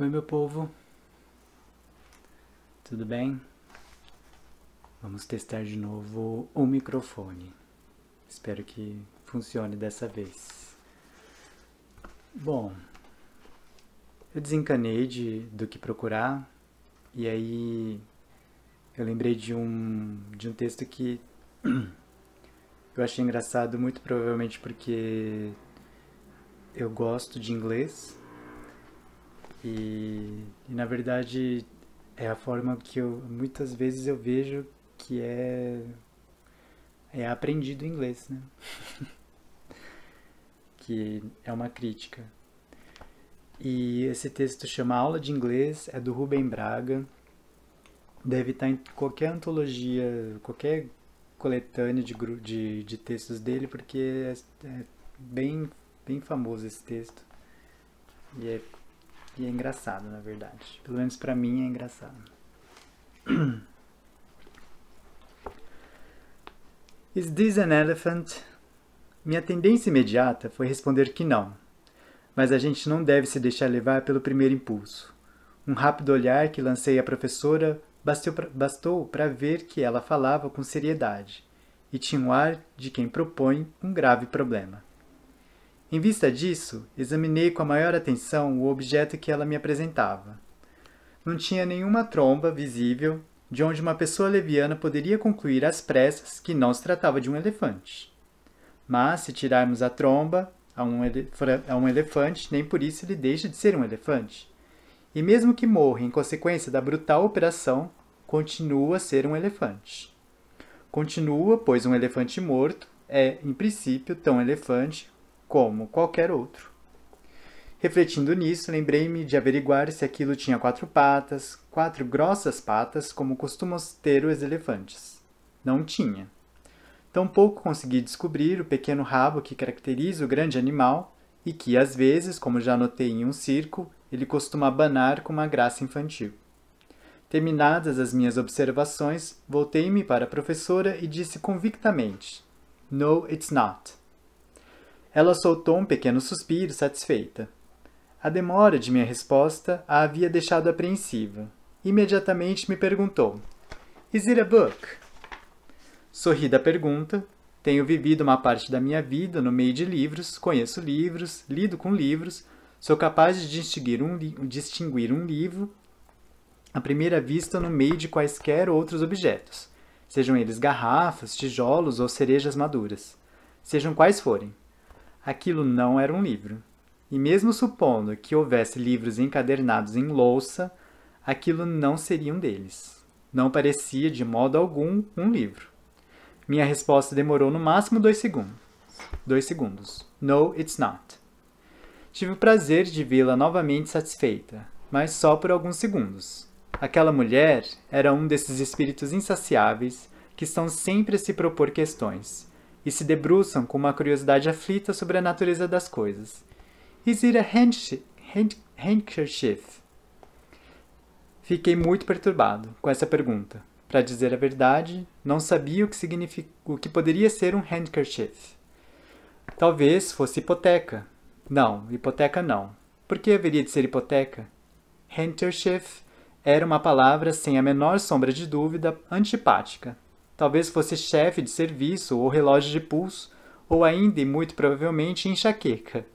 Oi, meu povo. Tudo bem? Vamos testar de novo o microfone. Espero que funcione dessa vez. Bom, eu desencanei de, do que procurar e aí eu lembrei de um, de um texto que eu achei engraçado, muito provavelmente porque eu gosto de inglês e, e, na verdade é a forma que eu muitas vezes eu vejo que é é aprendido inglês, né? que é uma crítica. E esse texto chama Aula de Inglês, é do Rubem Braga. Deve estar em qualquer antologia, qualquer coletânea de, de, de textos dele, porque é, é bem, bem famoso esse texto. E é e é engraçado, na verdade. Pelo menos para mim é engraçado. Is this an elephant? Minha tendência imediata foi responder que não, mas a gente não deve se deixar levar pelo primeiro impulso. Um rápido olhar que lancei à professora bastou para ver que ela falava com seriedade e tinha um ar de quem propõe um grave problema. Em vista disso, examinei com a maior atenção o objeto que ela me apresentava. Não tinha nenhuma tromba visível de onde uma pessoa leviana poderia concluir às pressas que não se tratava de um elefante. Mas, se tirarmos a tromba a um, a um elefante, nem por isso ele deixa de ser um elefante. E mesmo que morra em consequência da brutal operação, continua a ser um elefante. Continua, pois um elefante morto é, em princípio, tão elefante como qualquer outro. Refletindo nisso, lembrei-me de averiguar se aquilo tinha quatro patas, quatro grossas patas, como costumam ter os elefantes. Não tinha. Tampouco consegui descobrir o pequeno rabo que caracteriza o grande animal e que, às vezes, como já notei em um circo, ele costuma abanar com uma graça infantil. Terminadas as minhas observações, voltei-me para a professora e disse convictamente: No, it's not. Ela soltou um pequeno suspiro satisfeita. A demora de minha resposta a havia deixado apreensiva. Imediatamente me perguntou: Is it a book? Sorri da pergunta. Tenho vivido uma parte da minha vida no meio de livros, conheço livros, lido com livros, sou capaz de distinguir um, distinguir um livro à primeira vista no meio de quaisquer outros objetos, sejam eles garrafas, tijolos ou cerejas maduras, sejam quais forem aquilo não era um livro. E mesmo supondo que houvesse livros encadernados em louça, aquilo não seria um deles. Não parecia de modo algum um livro. Minha resposta demorou no máximo dois segundos. Dois segundos. No, it's not. Tive o prazer de vê-la novamente satisfeita, mas só por alguns segundos. Aquela mulher era um desses espíritos insaciáveis que estão sempre a se propor questões e se debruçam com uma curiosidade aflita sobre a natureza das coisas. Is it a handkerchief? Fiquei muito perturbado com essa pergunta. Para dizer a verdade, não sabia o que, o que poderia ser um handkerchief. Talvez fosse hipoteca. Não, hipoteca não. Por que haveria de ser hipoteca? Handkerchief era uma palavra sem a menor sombra de dúvida antipática, talvez fosse chefe de serviço ou relógio de pulso, ou ainda e muito provavelmente enxaqueca.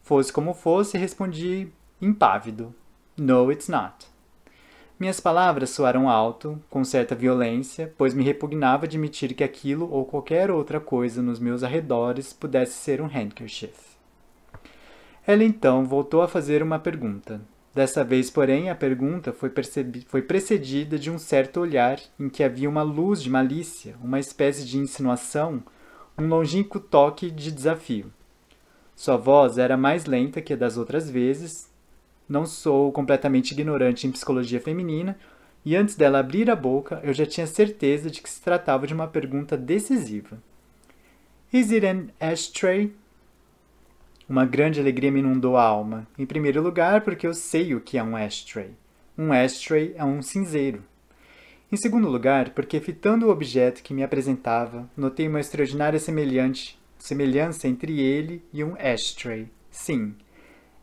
Fosse como fosse, respondi impávido: No, it's not. Minhas palavras soaram alto, com certa violência, pois me repugnava admitir que aquilo ou qualquer outra coisa nos meus arredores pudesse ser um handkerchief. Ela então voltou a fazer uma pergunta. Dessa vez, porém, a pergunta foi, foi precedida de um certo olhar em que havia uma luz de malícia, uma espécie de insinuação, um longínquo toque de desafio. Sua voz era mais lenta que a das outras vezes. Não sou completamente ignorante em psicologia feminina, e antes dela abrir a boca, eu já tinha certeza de que se tratava de uma pergunta decisiva. Is it an ashtray? Uma grande alegria me inundou a alma. Em primeiro lugar, porque eu sei o que é um ashtray. Um ashtray é um cinzeiro. Em segundo lugar, porque fitando o objeto que me apresentava, notei uma extraordinária semelhança entre ele e um ashtray. Sim,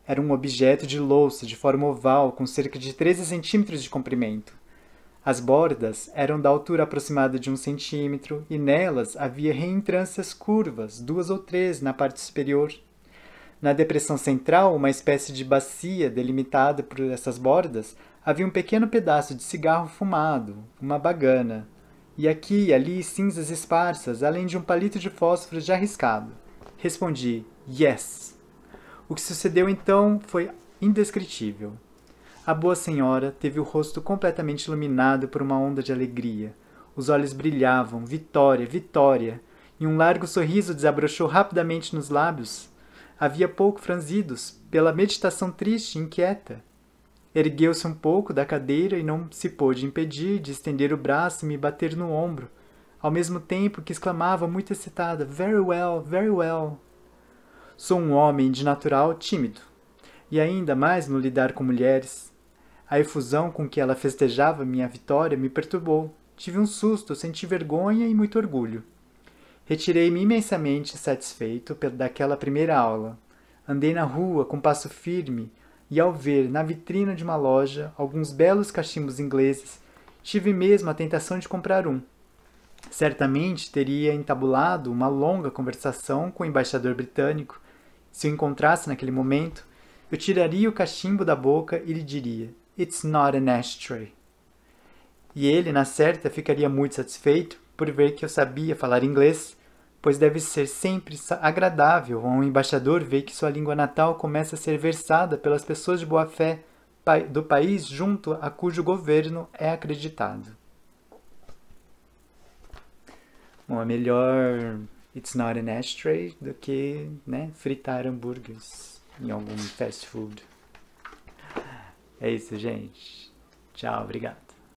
era um objeto de louça de forma oval com cerca de 13 centímetros de comprimento. As bordas eram da altura aproximada de um centímetro e nelas havia reentrâncias curvas, duas ou três na parte superior na depressão central, uma espécie de bacia delimitada por essas bordas, havia um pequeno pedaço de cigarro fumado, uma bagana, e aqui e ali cinzas esparsas, além de um palito de fósforo já riscado. Respondi, yes. O que sucedeu então foi indescritível. A boa senhora teve o rosto completamente iluminado por uma onda de alegria. Os olhos brilhavam, vitória, vitória, e um largo sorriso desabrochou rapidamente nos lábios, havia pouco franzidos pela meditação triste e inquieta. Ergueu-se um pouco da cadeira e não se pôde impedir de estender o braço e me bater no ombro, ao mesmo tempo que exclamava muito excitada: Very well, very well. Sou um homem de natural tímido, e ainda mais no lidar com mulheres. A efusão com que ela festejava minha vitória me perturbou. Tive um susto, senti vergonha e muito orgulho. Retirei-me imensamente satisfeito daquela primeira aula. Andei na rua com passo firme e, ao ver na vitrina de uma loja alguns belos cachimbos ingleses, tive mesmo a tentação de comprar um. Certamente teria entabulado uma longa conversação com o embaixador britânico. Se o encontrasse naquele momento, eu tiraria o cachimbo da boca e lhe diria: It's not an ashtray. E ele, na certa, ficaria muito satisfeito por ver que eu sabia falar inglês, pois deve ser sempre agradável a um embaixador ver que sua língua natal começa a ser versada pelas pessoas de boa-fé do país junto a cujo governo é acreditado. Bom, é melhor It's Not an Ashtray do que né, fritar hambúrgueres em algum fast food. É isso, gente. Tchau, obrigado.